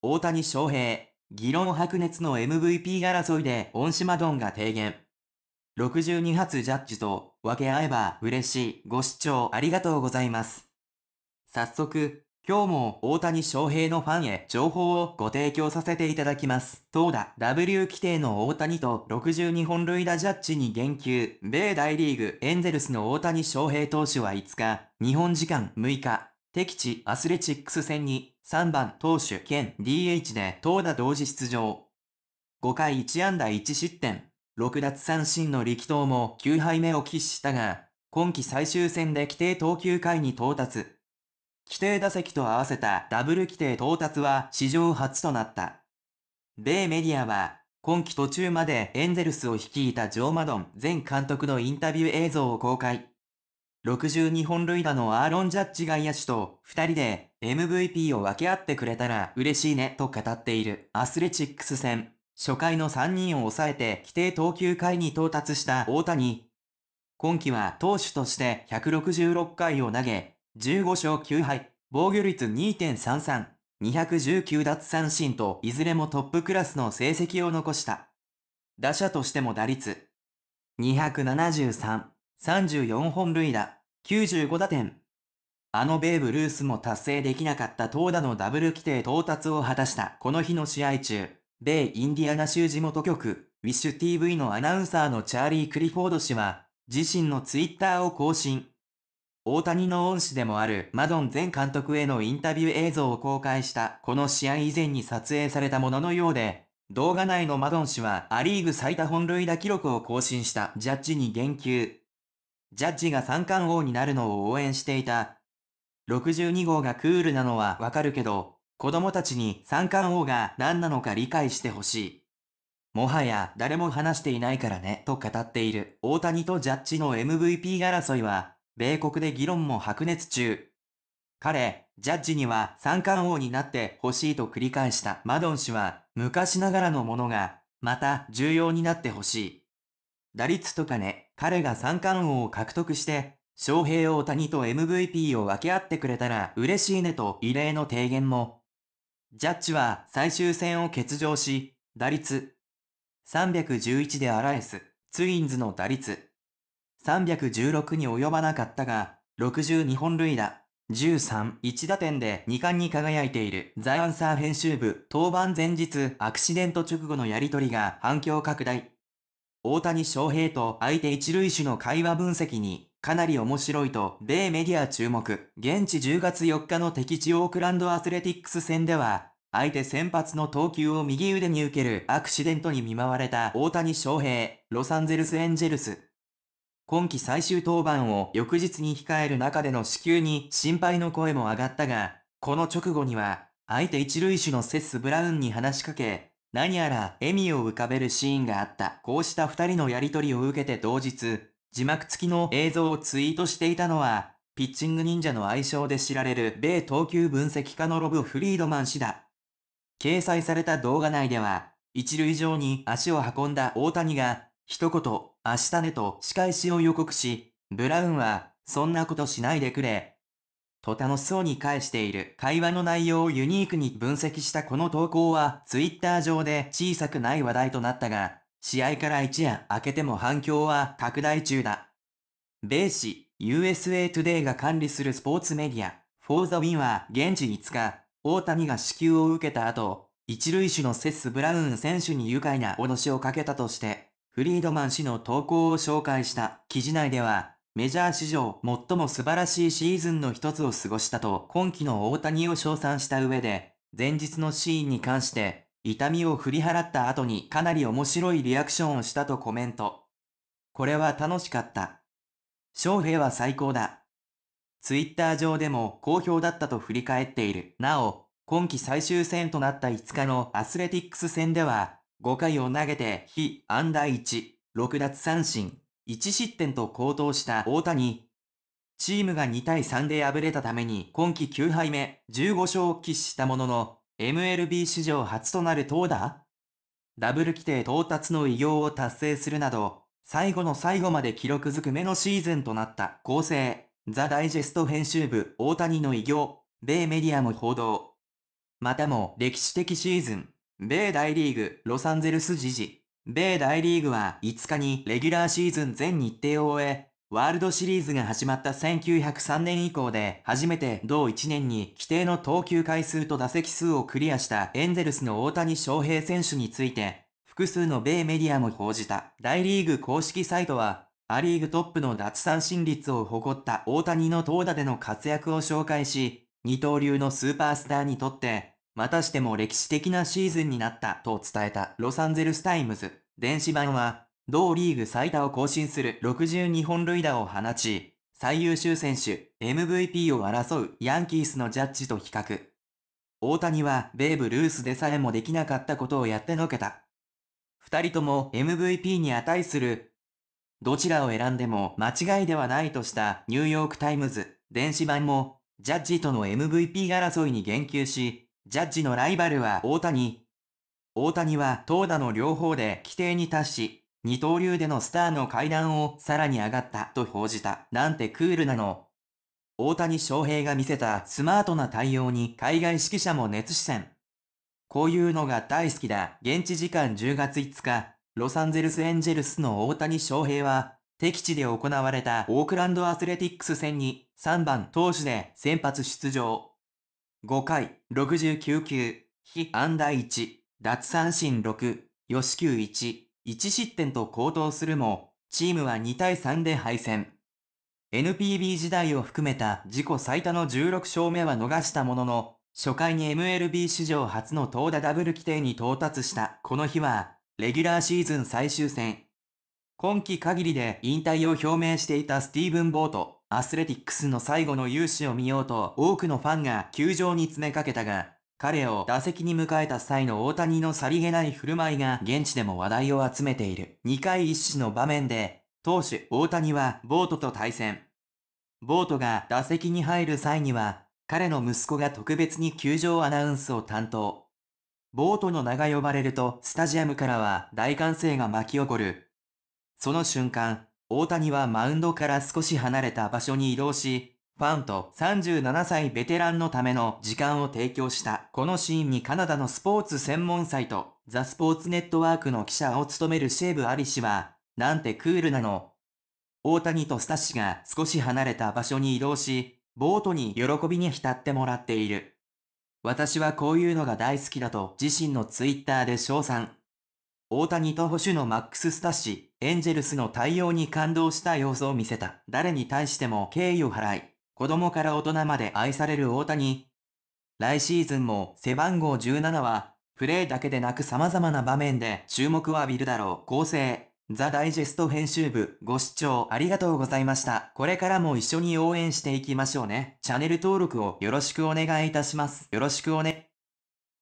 大谷翔平、議論白熱の MVP 争いで恩島ドンが提言。62発ジャッジと分け合えば嬉しい。ご視聴ありがとうございます。早速、今日も大谷翔平のファンへ情報をご提供させていただきます。投打 W 規定の大谷と62本塁打ジャッジに言及。米大リーグエンゼルスの大谷翔平投手は5日、日本時間6日、敵地アスレチックス戦に3番投手兼 DH で投打同時出場。5回1安打1失点、6奪三振の力投も9敗目を喫したが、今季最終戦で規定投球回に到達。規定打席と合わせたダブル規定到達は史上初となった。米メディアは、今季途中までエンゼルスを率いたジョー・マドン前監督のインタビュー映像を公開。62本塁打のアーロン・ジャッジ外野手と2人で MVP を分け合ってくれたら嬉しいねと語っているアスレチックス戦。初回の3人を抑えて規定投球回に到達した大谷。今季は投手として166回を投げ、15勝9敗、防御率2.33、219奪三振といずれもトップクラスの成績を残した。打者としても打率273、34本塁打、95打点。あのベーブ・ルースも達成できなかった投打のダブル規定到達を果たしたこの日の試合中、米インディアナ州地元局、ウィッシュ TV のアナウンサーのチャーリー・クリフォード氏は、自身のツイッターを更新。大谷の恩師でもあるマドン前監督へのインタビュー映像を公開したこの試合以前に撮影されたもののようで、動画内のマドン氏はアリーグ最多本塁打記録を更新したジャッジに言及。ジャッジが三冠王になるのを応援していた。62号がクールなのはわかるけど、子供たちに三冠王が何なのか理解してほしい。もはや誰も話していないからねと語っている大谷とジャッジの MVP 争いは、米国で議論も白熱中。彼、ジャッジには三冠王になってほしいと繰り返したマドン氏は、昔ながらのものが、また重要になってほしい。打率とかね、彼が三冠王を獲得して、翔平大谷と MVP を分け合ってくれたら嬉しいねと異例の提言も。ジャッジは最終戦を欠場し、打率311でアラエス、ツインズの打率316に及ばなかったが、62本塁打、13、1打点で2冠に輝いているザ・アンサー編集部登板前日アクシデント直後のやりとりが反響拡大。大谷翔平と相手一塁手の会話分析にかなり面白いと、米メディア注目。現地10月4日の敵地オークランドアスレティックス戦では、相手先発の投球を右腕に受けるアクシデントに見舞われた大谷翔平、ロサンゼルスエンジェルス。今季最終登板を翌日に控える中での死球に心配の声も上がったが、この直後には、相手一塁手のセス・ブラウンに話しかけ、何やら笑みを浮かべるシーンがあった。こうした二人のやりとりを受けて同日、字幕付きの映像をツイートしていたのは、ピッチング忍者の愛称で知られる米投球分析家のロブ・フリードマン氏だ。掲載された動画内では、一塁上に足を運んだ大谷が、一言、明日ねと仕返しを予告し、ブラウンは、そんなことしないでくれ、と楽しそうに返している会話の内容をユニークに分析したこの投稿は Twitter 上で小さくない話題となったが、試合から一夜明けても反響は拡大中だ。米紙 USA Today が管理するスポーツメディア For the Win は現地5日、大谷が支給を受けた後、一塁手のセス・ブラウン選手に愉快な脅しをかけたとして、フリードマン氏の投稿を紹介した記事内では、メジャー史上最も素晴らしいシーズンの一つを過ごしたと今季の大谷を称賛した上で、前日のシーンに関して、痛みを振り払った後にかなり面白いリアクションをしたとコメント。これは楽しかった。翔平は最高だ。ツイッター上でも好評だったと振り返っている。なお、今季最終戦となった5日のアスレティックス戦では、5回を投げて、非安打1、6奪三振、1失点と高騰した大谷。チームが2対3で敗れたために今季9敗目、15勝を喫したものの、MLB 史上初となる投打ダブル規定到達の偉業を達成するなど、最後の最後まで記録づくめのシーズンとなった構成、ザ・ダイジェスト編集部大谷の偉業、米メディアも報道。またも歴史的シーズン、米大リーグロサンゼルス時事。米大リーグは5日にレギュラーシーズン全日程を終え、ワールドシリーズが始まった1903年以降で初めて同1年に規定の投球回数と打席数をクリアしたエンゼルスの大谷翔平選手について複数の米メディアも報じた大リーグ公式サイトはアリーグトップの脱三振率を誇った大谷の投打での活躍を紹介し二刀流のスーパースターにとってまたしても歴史的なシーズンになったと伝えたロサンゼルスタイムズ。電子版は、同リーグ最多を更新する62本塁打を放ち、最優秀選手、MVP を争うヤンキースのジャッジと比較。大谷はベーブ・ルースでさえもできなかったことをやってのけた。二人とも MVP に値する。どちらを選んでも間違いではないとしたニューヨークタイムズ、電子版も、ジャッジとの MVP 争いに言及し、ジャッジのライバルは大谷。大谷は投打の両方で規定に達し、二刀流でのスターの階段をさらに上がったと報じた。なんてクールなの。大谷翔平が見せたスマートな対応に海外指揮者も熱視線。こういうのが大好きだ。現地時間10月5日、ロサンゼルスエンジェルスの大谷翔平は、敵地で行われたオークランドアスレティックス戦に3番投手で先発出場。5回、69球、被安打1、奪三振6、吉球1、1失点と高騰するも、チームは2対3で敗戦。NPB 時代を含めた自己最多の16勝目は逃したものの、初回に MLB 史上初の投打ダブル規定に到達したこの日は、レギュラーシーズン最終戦。今季限りで引退を表明していたスティーブン・ボート。アスレティックスの最後の勇姿を見ようと多くのファンが球場に詰めかけたが、彼を打席に迎えた際の大谷のさりげない振る舞いが現地でも話題を集めている。2回一死の場面で、投手大谷はボートと対戦。ボートが打席に入る際には、彼の息子が特別に球場アナウンスを担当。ボートの名が呼ばれると、スタジアムからは大歓声が巻き起こる。その瞬間、大谷はマウンドから少し離れた場所に移動し、ファンと37歳ベテランのための時間を提供した。このシーンにカナダのスポーツ専門サイト、ザ・スポーツネットワークの記者を務めるシェーブ・アリ氏は、なんてクールなの。大谷とスタッシが少し離れた場所に移動し、ボートに喜びに浸ってもらっている。私はこういうのが大好きだと自身のツイッターで称賛。大谷と保守のマックス・スタッシ、エンジェルスの対応に感動した様子を見せた。誰に対しても敬意を払い、子供から大人まで愛される大谷。来シーズンも背番号17は、プレーだけでなく様々な場面で注目を浴びるだろう。構成、ザ・ダイジェスト編集部、ご視聴ありがとうございました。これからも一緒に応援していきましょうね。チャンネル登録をよろしくお願いいたします。よろしくおね。